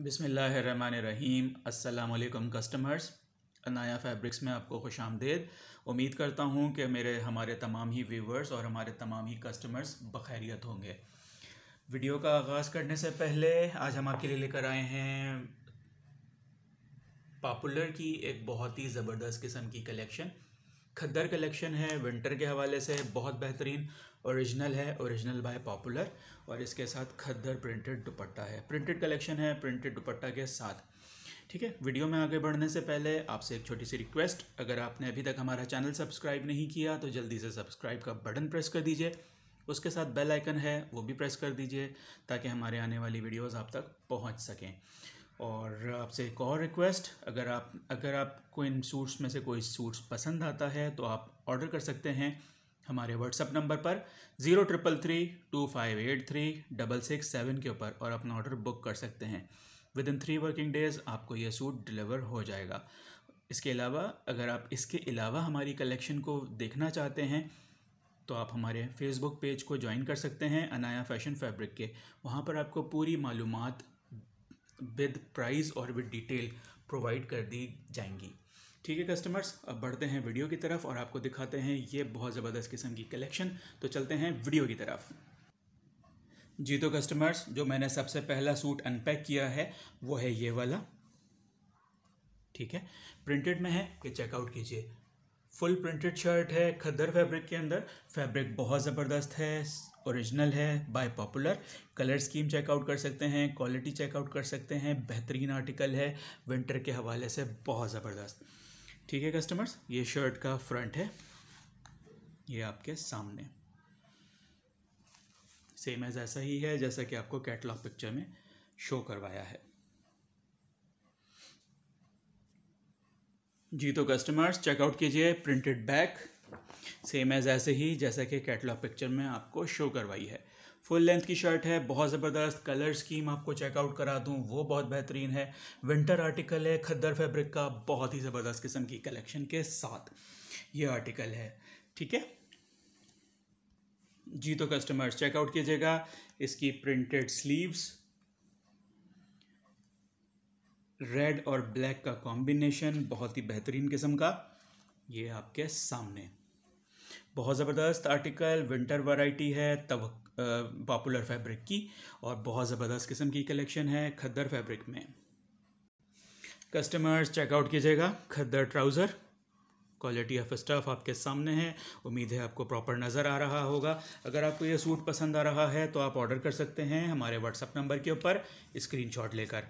बिसमीम अल्लाम customers Anaya fabrics में आपको खुश आमदेद उम्मीद करता हूँ कि मेरे हमारे तमाम ही व्यूवर्स और हमारे तमाम ही कस्टमर्स बखैरियत होंगे वीडियो का आगाज़ करने से पहले आज हम आपके लिए लेकर आए हैं पापुलर की एक बहुत ही ज़बरदस्त किस्म की कलेक्शन खद्दर कलेक्शन है विंटर के हवाले से बहुत बेहतरीन ओरिजिनल है ओरिजिनल बाय पॉपुलर और इसके साथ खद्दर प्रिंटेड दुपट्टा है प्रिंटेड कलेक्शन है प्रिंटेड दुपट्टा के साथ ठीक है वीडियो में आगे बढ़ने से पहले आपसे एक छोटी सी रिक्वेस्ट अगर आपने अभी तक हमारा चैनल सब्सक्राइब नहीं किया तो जल्दी से सब्सक्राइब का बटन प्रेस कर दीजिए उसके साथ बेल आइकन है वो भी प्रेस कर दीजिए ताकि हमारे आने वाली वीडियोस आप तक पहुंच सकें और आपसे एक और रिक्वेस्ट अगर आप अगर आपको इन सूट्स में से कोई सूट्स पसंद आता है तो आप ऑर्डर कर सकते हैं हमारे व्हाट्सअप नंबर पर zero triple three two five eight three double six seven के ऊपर और अपना ऑर्डर बुक कर सकते हैं within three working days आपको यह सूट डिलीवर हो जाएगा इसके अलावा अगर आप इसके अलावा हमारी कलेक्शन को देखना चाहते हैं तो आप हमारे फेसबुक पेज को ज्वाइन कर सकते हैं अनाया फैशन फैब्रिक के वहाँ पर आपको पूरी मालूमात विद प्राइस और विद डिटेल प्रोवाइड कर दी जाएंगी ठीक है कस्टमर्स अब बढ़ते हैं वीडियो की तरफ और आपको दिखाते हैं ये बहुत ज़बरदस्त किस्म की कलेक्शन तो चलते हैं वीडियो की तरफ जी तो कस्टमर्स जो मैंने सबसे पहला सूट अनपैक किया है वो है ये वाला ठीक है प्रिंटेड में है ये चेकआउट कीजिए फुल प्रिंटेड शर्ट है खद्दर फैब्रिक के अंदर फैब्रिक बहुत ज़बरदस्त है ओरिजिनल है by popular colour scheme checkout कर सकते हैं क्वालिटी चेकआउट कर सकते हैं बेहतरीन आर्टिकल है विंटर के हवाले से बहुत ज़बरदस्त ठीक है कस्टमर्स ये शर्ट का फ्रंट है ये आपके सामने सेम एज ऐसा ही है जैसा कि आपको कैटलॉग पिक्चर में शो करवाया है जी तो कस्टमर्स चेकआउट कीजिए प्रिंटेड बैक सेम एज ऐसे ही जैसा कि कैटलॉग पिक्चर में आपको शो करवाई है फुल लेंथ की शर्ट है बहुत ज़बरदस्त कलर स्कीम आपको चेकआउट करा दूँ वो बहुत बेहतरीन है विंटर आर्टिकल है खद्दर फैब्रिक का बहुत ही ज़बरदस्त किस्म की कलेक्शन के साथ ये आर्टिकल है ठीक है जी तो कस्टमर्स चेकआउट कीजिएगा इसकी प्रिंटेड स्लीव्स रेड और ब्लैक का कॉम्बिनेशन बहुत ही बेहतरीन किस्म का ये आपके सामने बहुत ज़बरदस्त आर्टिकल विंटर वैरायटी है तब पॉपुलर फैब्रिक की और बहुत ज़बरदस्त किस्म की कलेक्शन है खद्दर फैब्रिक में कस्टमर्स चेकआउट कीजिएगा khaddar trouser quality of stuff आपके सामने है उम्मीद है आपको प्रॉपर नज़र आ रहा होगा अगर आपको ये सूट पसंद आ रहा है तो आप ऑर्डर कर सकते हैं हमारे व्हाट्सअप नंबर के ऊपर स्क्रीनशॉट लेकर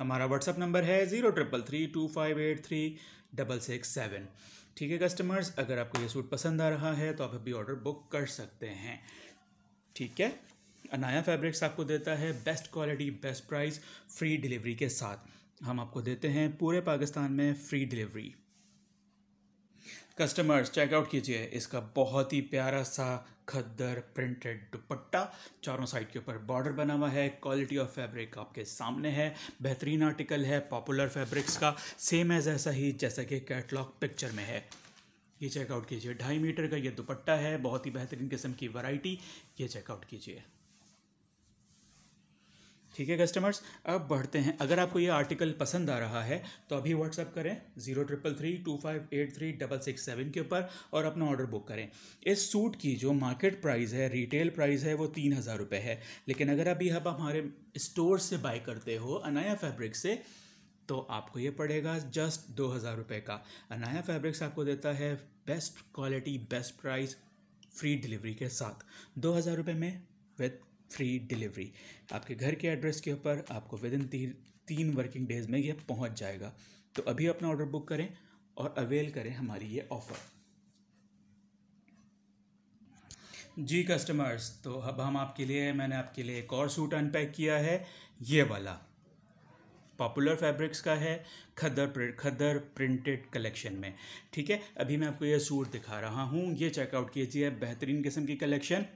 हमारा व्हाट्सअप नंबर है zero triple three two five eight three double six seven ठीक है कस्टमर्स अगर आपको ये सूट पसंद आ रहा है तो आप अभी ऑर्डर बुक कर सकते हैं ठीक है अनाया फैब्रिक्स आपको देता है best quality best price free delivery के साथ हम आपको देते हैं पूरे पाकिस्तान में फ्री डिलीवरी कस्टमर्स चेकआउट कीजिए इसका बहुत ही प्यारा सा खद्दर प्रिंटेड दुपट्टा चारों साइड के ऊपर बॉर्डर बना हुआ है क्वालिटी ऑफ फैब्रिक आपके सामने है बेहतरीन आर्टिकल है पॉपुलर फैब्रिक्स का सेम एज ऐसा ही जैसा कि कैटलॉग पिक्चर में है ये चेकआउट कीजिए ढाई मीटर का ये दुपट्टा है बहुत ही बेहतरीन किस्म की वैरायटी ये चेकआउट कीजिए ठीक है कस्टमर्स अब बढ़ते हैं अगर आपको ये आर्टिकल पसंद आ रहा है तो अभी व्हाट्सअप करें zero triple three two five eight three double six seven के ऊपर और अपना ऑर्डर बुक करें इस सूट की जो मार्केट प्राइस है रिटेल प्राइस है वो तीन हज़ार रुपये है लेकिन अगर अभी आप हमारे स्टोर से बाय करते हो अनाया फैब्रिक से तो आपको ये पड़ेगा जस्ट दो हज़ार रुपये का अनाया फैब्रिक्स आपको देता है best quality best price free delivery के साथ दो हज़ार रुपये में विथ फ्री डिलीवरी आपके घर के एड्रेस के ऊपर आपको विद इन ती, तीन वर्किंग डेज में यह पहुंच जाएगा तो अभी अपना ऑर्डर बुक करें और अवेल करें हमारी ये ऑफ़र जी कस्टमर्स तो अब हम आपके लिए मैंने आपके लिए एक और सूट अनपैक किया है ये वाला पॉपुलर फैब्रिक्स का है खदर खदर प्रिंटेड कलेक्शन में ठीक है अभी मैं आपको ये सूट दिखा रहा हूँ ये चेकआउट कीजिए बेहतरीन किस्म की कलेक्शन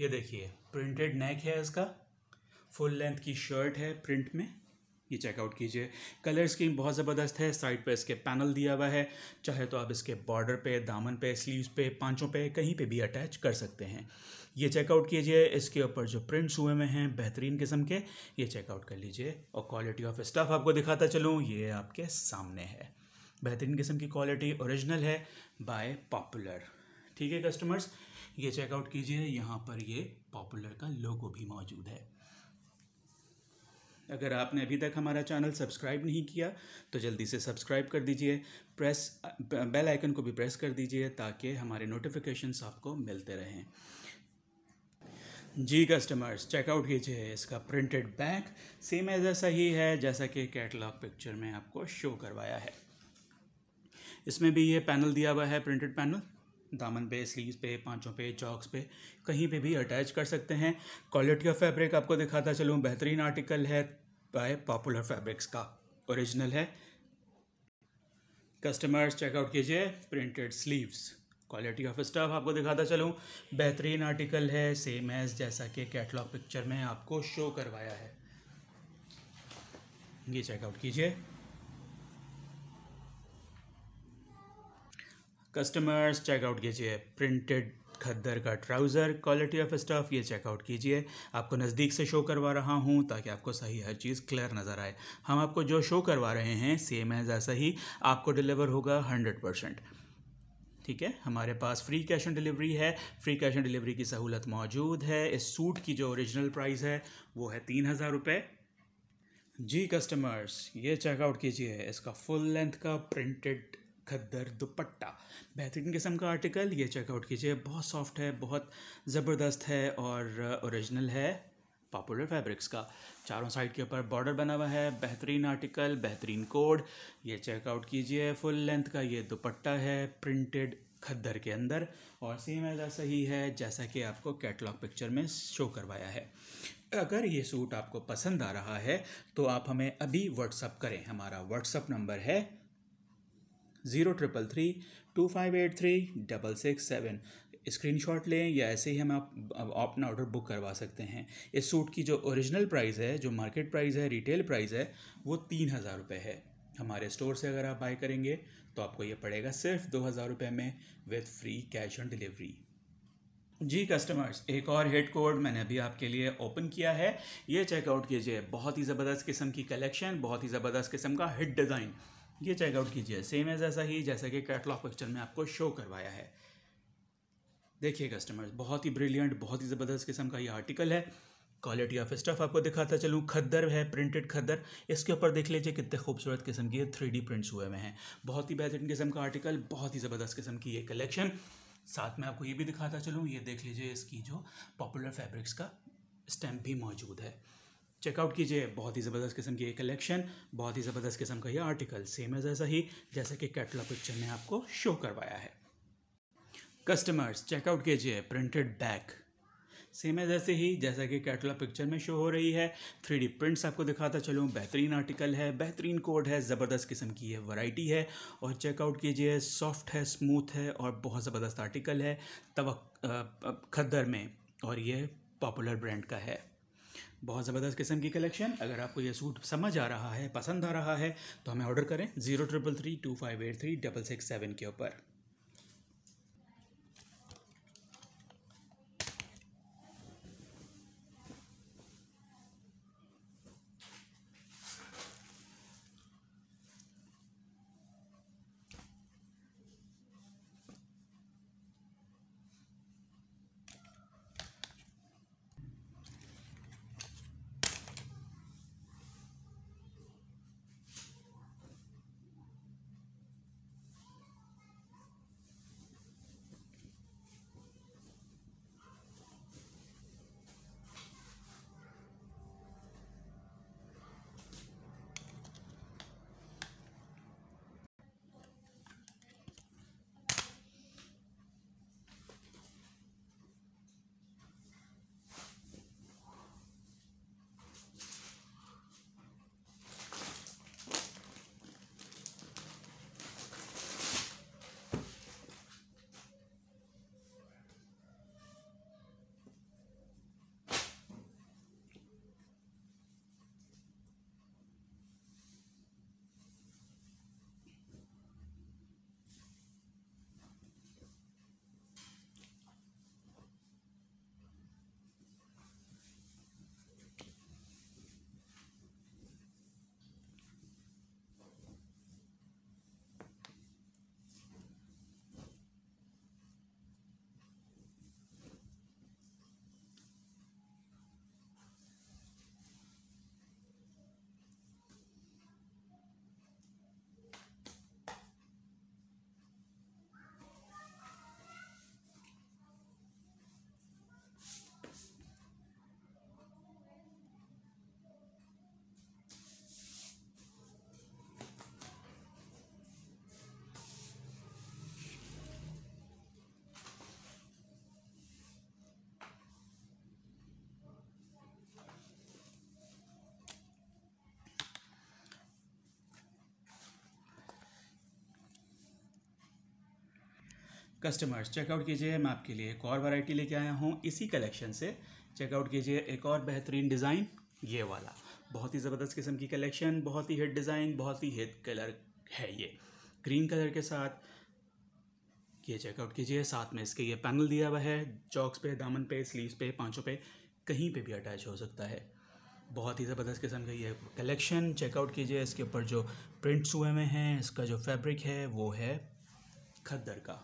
ये देखिए प्रिंटेड नेक है इसका फुल लेंथ की शर्ट है प्रिंट में ये चेकआउट कीजिए कलर स्कीम बहुत ज़बरदस्त है साइड पे इसके पैनल दिया हुआ है चाहे तो आप इसके बॉर्डर पे दामन पे स्लीव्स पे पांचों पे कहीं पे भी अटैच कर सकते हैं ये चेकआउट कीजिए इसके ऊपर जो प्रिंट्स हुए हुए हैं बेहतरीन किस्म के ये चेकआउट कर लीजिए और क्वालिटी ऑफ स्टफ़ आपको दिखाता चलूँ ये आपके सामने है बेहतरीन किस्म की क्वालिटी औरिजिनल है बाय पॉपुलर ठीक है कस्टमर्स ये चेकआउट कीजिए यहाँ पर ये पॉपुलर का लोगो भी मौजूद है अगर आपने अभी तक हमारा चैनल सब्सक्राइब नहीं किया तो जल्दी से सब्सक्राइब कर दीजिए प्रेस बेल आइकन को भी प्रेस कर दीजिए ताकि हमारे नोटिफिकेशंस आपको मिलते रहें जी कस्टमर्स चेकआउट कीजिए इसका प्रिंटेड बैग सेम एज ऐसा ही है जैसा कि कैटलॉग पिक्चर में आपको शो करवाया है इसमें भी ये पैनल दिया हुआ है प्रिंटेड पैनल दामन पे स्लीव्स पे पांचों पे चौक्स पे कहीं पे भी अटैच कर सकते हैं क्वालिटी ऑफ फैब्रिक आपको दिखाता चलूँ बेहतरीन आर्टिकल है बाय पॉपुलर फैब्रिक्स का ओरिजिनल है कस्टमर्स चेकआउट कीजिए printed sleeves quality of stuff आपको दिखाता चलूँ बेहतरीन आर्टिकल है सेम एज जैसा कि कैटलॉग पिक्चर में आपको शो करवाया है ये चेकआउट कीजिए कस्टमर्स चेकआउट कीजिए प्रिंटेड खद्दर का ट्राउज़र क्वालिटी ऑफ स्टफ़ ये चेकआउट कीजिए आपको नज़दीक से शो करवा रहा हूँ ताकि आपको सही हर चीज़ क्लियर नज़र आए हम आपको जो शो करवा रहे हैं सेम है जैसा ही आपको डिलीवर होगा हंड्रेड परसेंट ठीक है हमारे पास फ्री कैश ऑन डिलीवरी है फ्री कैश ऑन डिलीवरी की सहूलत मौजूद है इस सूट की जो ओरिजिनल प्राइस है वो है तीन हज़ार रुपये जी कस्टमर्स ये चेकआउट कीजिए इसका फुल लेंथ का प्रिंटेड खद्दर दुपट्टा बेहतरीन किस्म का आर्टिकल ये चेकआउट कीजिए बहुत सॉफ्ट है बहुत ज़बरदस्त है और ओरिजिनल है पॉपुलर फैब्रिक्स का चारों साइड के ऊपर बॉर्डर बना हुआ है बेहतरीन आर्टिकल बेहतरीन कोड ये चेकआउट कीजिए फुल लेंथ का ये दुपट्टा है प्रिंटेड खद्दर के अंदर और सेम ऐसा ही है जैसा कि आपको कैटलॉग पिक्चर में शो करवाया है अगर ये सूट आपको पसंद आ रहा है तो आप हमें अभी व्हाट्सअप करें हमारा व्हाट्सअप नंबर है zero triple three two five eight three double six seven screenshot लें या ऐसे ही हम आप अपना ऑर्डर बुक करवा सकते हैं इस सूट की जो ओरिजिनल प्राइस है जो मार्केट प्राइस है रिटेल प्राइस है वो तीन हज़ार रुपये है हमारे स्टोर से अगर आप बाय करेंगे तो आपको ये पड़ेगा सिर्फ दो हज़ार रुपये में with free cash on delivery जी कस्टमर्स एक और हेड कोड मैंने अभी आपके लिए ओपन किया है ये चेकआउट कीजिए बहुत ही ज़बरदस्त किस्म की कलेक्शन बहुत ही ज़बरदस्त किस्म का हिट डिज़ाइन ये चेकआउट कीजिए सेम एज ऐसा ही जैसा कि कैटलॉग पिक्चर में आपको शो करवाया है देखिए कस्टमर्स बहुत ही ब्रिलियंट बहुत ही ज़बरदस्त किस्म का ये आर्टिकल है क्वालिटी ऑफ स्टफ आपको दिखाता चलूँ खद्दर है प्रिंटेड खद्दर इसके ऊपर देख लीजिए कितने खूबसूरत किस्म की थ्री डी प्रिंट्स हुए हुए हैं बहुत ही बेहतरीन किस्म का आर्टिकल बहुत ही ज़बरदस्त किस्म की ये कलेक्शन साथ में आपको ये भी दिखाता चलूँ ये देख लीजिए इसकी जो पॉपुलर फैब्रिक्स का स्टैम्प भी मौजूद है चेकआउट कीजिए बहुत ही ज़बरदस्त किस्म की ये कलेक्शन बहुत ही ज़बरदस्त किस्म का ये आर्टिकल सेम एज ऐसा ही जैसे कि कैटलॉग पिक्चर ने आपको शो करवाया है कस्टमर्स चेकआउट कीजिए प्रिंटेड बैग सेम एज ऐसे ही जैसा कि कैटलॉग पिक्चर में शो हो रही है थ्री डी प्रिंट्स आपको दिखाता चलूँ बेहतरीन आर्टिकल है बेहतरीन कोड है ज़बरदस्त किस्म की है वैरायटी है और चेकआउट कीजिए सॉफ्ट है स्मूथ है और बहुत ज़बरदस्त आर्टिकल है तो खद्दर में और ये पॉपुलर ब्रांड का है बहुत ज़बरदस्त किस्म की कलेक्शन अगर आपको यह सूट समझ आ रहा है पसंद आ रहा है तो हमें ऑर्डर करें zero triple three two five eight three double six seven के ऊपर कस्टमर्स चेकआउट कीजिए मैं आपके लिए एक और वैरायटी लेके आया हूँ इसी कलेक्शन से चेकआउट कीजिए एक और बेहतरीन डिज़ाइन ये वाला बहुत ही ज़बरदस्त किस्म की कलेक्शन बहुत ही हिट डिज़ाइन बहुत ही हिट कलर है ये ग्रीन कलर के साथ ये चेकआउट कीजिए साथ में इसके ये पैनल दिया हुआ है चौक्स पे दामन पे स्लीव पे पाँचों पे कहीं पे भी अटैच हो सकता है बहुत ही ज़बरदस्त किस्म का ये कलेक्शन चेकआउट कीजिए इसके ऊपर जो प्रिंट्स हुए हुए हैं इसका जो फैब्रिक है वो है खद्दर का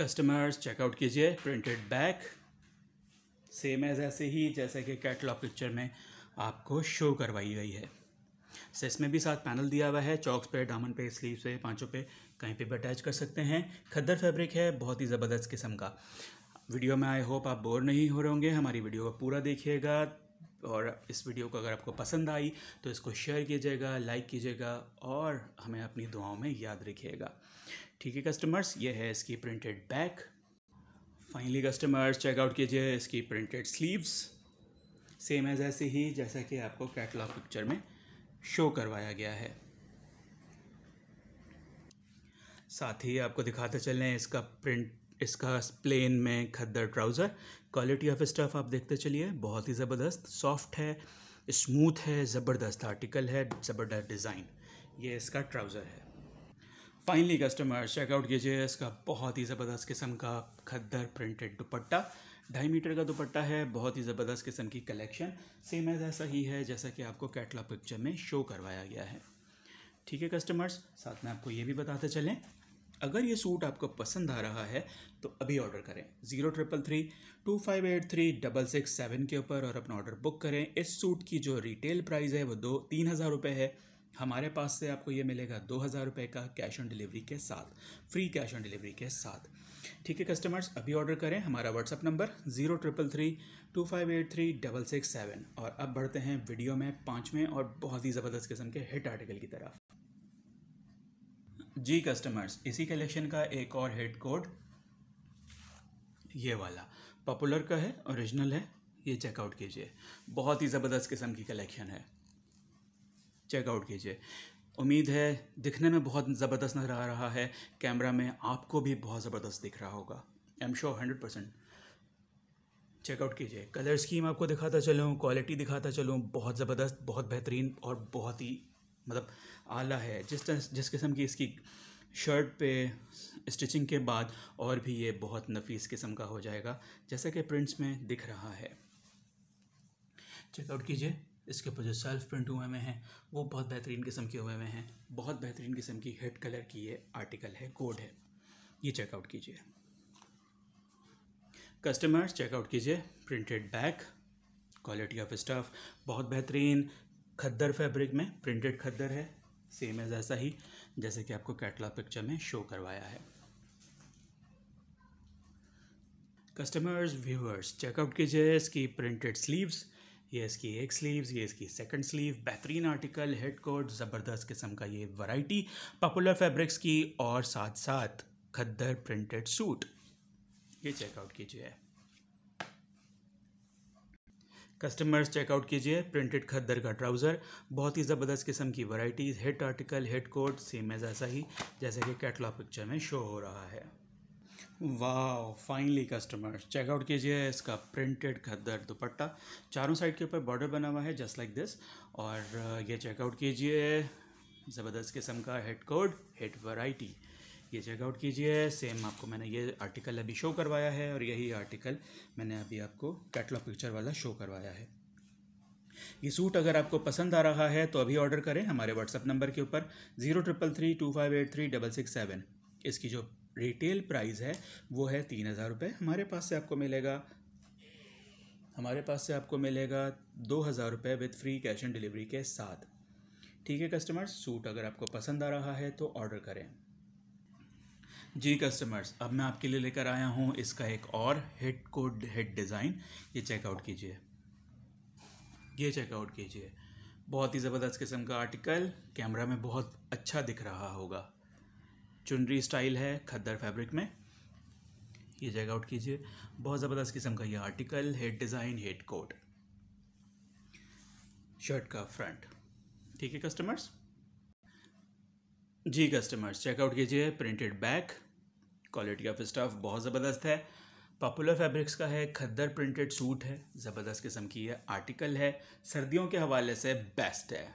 कस्टमर्स चेकआउट कीजिए प्रिंटेड बैक सेम एज ऐसे ही जैसे कि कैटलॉग पिक्चर में आपको शो करवाई गई है सेस में भी साथ पैनल दिया हुआ है चौक्स पे डामन पे स्लीव पे पाँचों पे कहीं पे भी अटैच कर सकते हैं खद्दर फैब्रिक है बहुत ही ज़बरदस्त किस्म का वीडियो में आई होप आप बोर नहीं हो रहे होंगे हमारी वीडियो को पूरा देखिएगा और इस वीडियो को अगर आपको पसंद आई तो इसको शेयर कीजिएगा लाइक कीजिएगा और हमें अपनी दुआओं में याद रखिएगा ठीक है कस्टमर्स ये है इसकी printed back finally customers checkout कीजिए इसकी प्रिंटेड स्लीव्स सेम एज ऐसे ही जैसा कि आपको कैटलॉग पिक्चर में शो करवाया गया है साथ ही आपको दिखाते चलें इसका प्रिंट इसका प्लेन में khaddar trouser quality of stuff आप देखते चलिए बहुत ही ज़बरदस्त सॉफ्ट है स्मूथ है ज़बरदस्त आर्टिकल है ज़बरदस्त डिज़ाइन ये इसका ट्राउज़र है फाइनली कस्टमर चेकआउट कीजिए इसका बहुत ही ज़बरदस्त किस्म का खद्दर प्रिंटेड दुपट्टा ढाई मीटर का दुपट्टा है बहुत ही ज़बरदस्त किस्म की कलेक्शन सेम एज ऐसा ही है जैसा कि आपको कैटलॉग पिक्चर में शो करवाया गया है ठीक है कस्टमर्स साथ में आपको ये भी बताते चलें अगर ये सूट आपको पसंद आ रहा है तो अभी ऑर्डर करें zero triple three two five eight three double six seven के ऊपर और अपना ऑर्डर बुक करें इस सूट की जो रिटेल प्राइस है वो दो तीन हज़ार रुपये है हमारे पास से आपको ये मिलेगा दो हज़ार रुपये का कैश ऑन डिलीवरी के साथ फ्री कैश ऑन डिलीवरी के साथ ठीक है कस्टमर्स अभी ऑर्डर करें हमारा WhatsApp number zero triple three two five eight three double six seven और अब बढ़ते हैं वीडियो में पाँचवें और बहुत ही ज़बरदस्त किस्म के हिट आर्टिकल की तरफ जी कस्टमर्स इसी कलेक्शन का एक और हेड कोड ये वाला पॉपुलर का है ओरिजिनल है ये चेकआउट कीजिए बहुत ही ज़बरदस्त किस्म की कलेक्शन है चेकआउट कीजिए उम्मीद है दिखने में बहुत ज़बरदस्त नजर आ रहा है कैमरा में आपको भी बहुत ज़बरदस्त दिख रहा होगा I am sure hundred percent checkout कीजिए कलर स्कीम आपको दिखाता चलूँ क्वालिटी दिखाता चलूँ बहुत ज़बरदस्त बहुत बेहतरीन और बहुत ही मतलब आला है जिस तरह जिस किस्म की इसकी शर्ट पे स्टिचिंग के बाद और भी ये बहुत नफीस किस्म का हो जाएगा जैसा कि प्रिंट्स में दिख रहा है चेकआउट कीजिए इसके ऊपर जो सेल्फ प्रिंट हुए हुए हैं वो बहुत बेहतरीन किस्म के हुए हुए हैं बहुत बेहतरीन किस्म की हेड कलर की ये आर्टिकल है कोड है ये चेकआउट कीजिए कस्टमर्स चेकआउट कीजिए printed bag quality of stuff बहुत बेहतरीन खद्दर फैब्रिक में प्रिंटेड खद्दर है सेम एज ऐसा ही जैसे कि आपको कैटलॉग पिक्चर में शो करवाया है कस्टमर्स व्यूअर्स चेकआउट कीजिए इसकी प्रिंटेड स्लीव्स ये इसकी एक स्लीव्स ये इसकी सेकंड स्लीव बेहतरीन आर्टिकल हेड कोट ज़बरदस्त किस्म का ये वैरायटी पॉपुलर फैब्रिक्स की और साथ साथ खद्दर प्रिंटेड सूट ये चेकआउट कीजिए कस्टमर्स चेकआउट कीजिए प्रिंटेड खद्दर का ट्राउज़र बहुत ही ज़बरदस्त किस्म की varieties head article head coat same as ऐसा ही जैसे कि कैटलॉग पिक्चर में शो हो रहा है वाह फाइनली कस्टमर्स चेकआउट कीजिए इसका प्रिंटेड खद्दर दुपट्टा चारों साइड के ऊपर बॉर्डर बना हुआ है जस्ट लाइक दिस और ये चेकआउट कीजिए ज़बरदस्त किस्म का हेड कोड हेड वराइटी ये चेकआउट कीजिए सेम आपको मैंने ये आर्टिकल अभी शो करवाया है और यही आर्टिकल मैंने अभी आपको कैटलॉग पिक्चर वाला शो करवाया है ये सूट अगर आपको पसंद आ रहा है तो अभी ऑर्डर करें हमारे व्हाट्सअप नंबर के ऊपर zero triple three two five eight three double six seven इसकी जो रिटेल प्राइस है वो है तीन हज़ार रुपये हमारे पास से आपको मिलेगा हमारे पास से आपको मिलेगा दो हज़ार रुपये with free cash on delivery के साथ ठीक है कस्टमर सूट अगर आपको पसंद आ रहा है तो ऑर्डर करें जी कस्टमर्स अब मैं आपके लिए लेकर आया हूँ इसका एक और हेड कोड हेड डिज़ाइन ये चेकआउट कीजिए ये चेकआउट कीजिए बहुत ही ज़बरदस्त किस्म का आर्टिकल कैमरा में बहुत अच्छा दिख रहा होगा चुनरी स्टाइल है खद्दर फैब्रिक में ये चेकआउट कीजिए बहुत ज़बरदस्त किस्म का ये article head design head code shirt का फ्रंट ठीक है कस्टमर्स जी कस्टमर्स चेकआउट कीजिए printed bag quality of staff बहुत ज़बरदस्त है पॉपुलर फैब्रिक्स का है खद्दर प्रिंटेड सूट है ज़बरदस्त किस्म की है आर्टिकल है सर्दियों के हवाले से बेस्ट है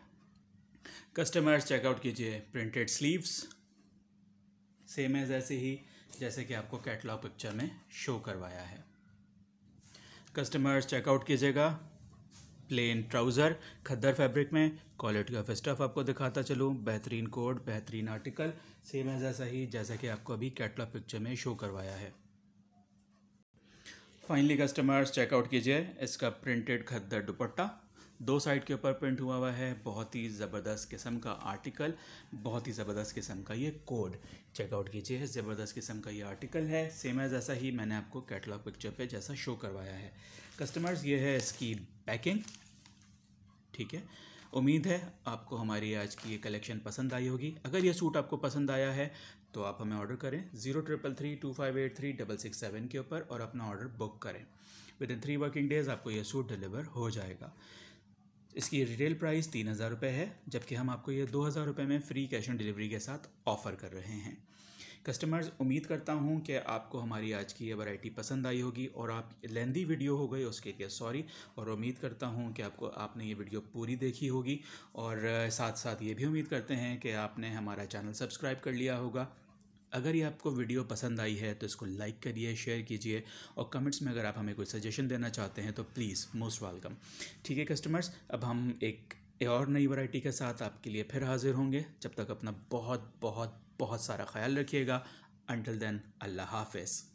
कस्टमर्स चेकआउट कीजिए प्रिंटेड स्लीव्स सेम है जैसे ही जैसे कि आपको कैटलॉग पिक्चर में शो करवाया है कस्टमर्स चेकआउट कीजिएगा प्लेन ट्राउज़र खद्दर फैब्रिक में क्वालिटी ऑफ स्टफ आपको दिखाता चलूँ बेहतरीन कोड बेहतरीन आर्टिकल सेम है जैसा ही जैसा कि आपको अभी कैटलॉग पिक्चर में शो करवाया है फाइनली कस्टमर्स चेकआउट कीजिए इसका प्रिंटेड खद्दर दुपट्टा दो साइड के ऊपर प्रिंट हुआ हुआ है बहुत ही ज़बरदस्त किस्म का आर्टिकल बहुत ही ज़बरदस्त किस्म का ये कोड चेकआउट कीजिए ज़बरदस्त किस्म का ये आर्टिकल है सेम है जैसा ही मैंने आपको कैटलॉग पिक्चर पे जैसा शो करवाया है कस्टमर्स ये है इसकी पैकिंग ठीक है उम्मीद है आपको हमारी आज की ये कलेक्शन पसंद आई होगी अगर ये सूट आपको पसंद आया है तो आप हमें ऑर्डर करें zero triple three two five eight three double six seven के ऊपर और अपना ऑर्डर बुक करें within three working days आपको ये सूट डिलीवर हो जाएगा इसकी रिटेल प्राइस तीन हज़ार रुपये है जबकि हम आपको ये दो हज़ार रुपये में फ्री कैश ऑन डिलीवरी के साथ ऑफ़र कर रहे हैं कस्टमर्स उम्मीद करता हूँ कि आपको हमारी आज की ये वैरायटी पसंद आई होगी और आप लेंदी वीडियो हो गई उसके लिए सॉरी और उम्मीद करता हूँ कि आपको आपने ये वीडियो पूरी देखी होगी और साथ साथ ये भी उम्मीद करते हैं कि आपने हमारा चैनल सब्सक्राइब कर लिया होगा अगर ये आपको वीडियो पसंद आई है तो इसको लाइक करिए शेयर कीजिए और कमेंट्स में अगर आप हमें कोई सजेशन देना चाहते हैं तो प्लीज़ मोस्ट वेलकम ठीक है कस्टमर्स अब हम एक और नई वैरायटी के साथ आपके लिए फिर हाज़िर होंगे जब तक अपना बहुत बहुत बहुत सारा ख्याल रखिएगा अंटिल देन अल्लाह हाफिज़